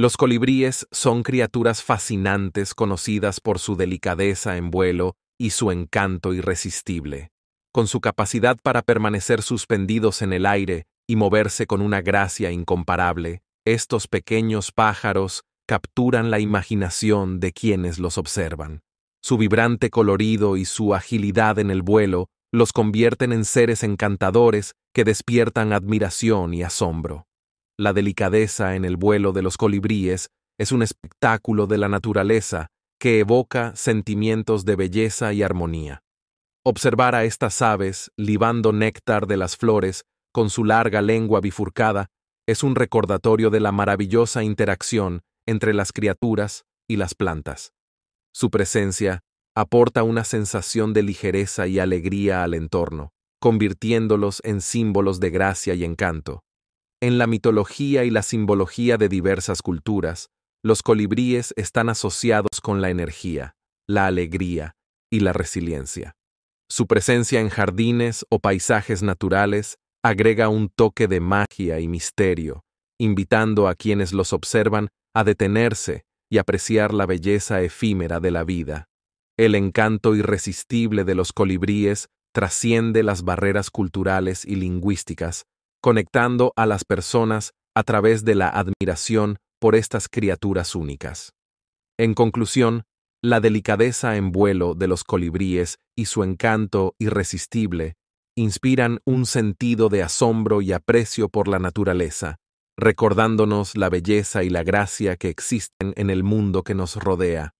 Los colibríes son criaturas fascinantes conocidas por su delicadeza en vuelo y su encanto irresistible. Con su capacidad para permanecer suspendidos en el aire y moverse con una gracia incomparable, estos pequeños pájaros capturan la imaginación de quienes los observan. Su vibrante colorido y su agilidad en el vuelo los convierten en seres encantadores que despiertan admiración y asombro. La delicadeza en el vuelo de los colibríes es un espectáculo de la naturaleza que evoca sentimientos de belleza y armonía. Observar a estas aves libando néctar de las flores con su larga lengua bifurcada es un recordatorio de la maravillosa interacción entre las criaturas y las plantas. Su presencia aporta una sensación de ligereza y alegría al entorno, convirtiéndolos en símbolos de gracia y encanto. En la mitología y la simbología de diversas culturas, los colibríes están asociados con la energía, la alegría y la resiliencia. Su presencia en jardines o paisajes naturales agrega un toque de magia y misterio, invitando a quienes los observan a detenerse y apreciar la belleza efímera de la vida. El encanto irresistible de los colibríes trasciende las barreras culturales y lingüísticas, conectando a las personas a través de la admiración por estas criaturas únicas. En conclusión, la delicadeza en vuelo de los colibríes y su encanto irresistible inspiran un sentido de asombro y aprecio por la naturaleza, recordándonos la belleza y la gracia que existen en el mundo que nos rodea.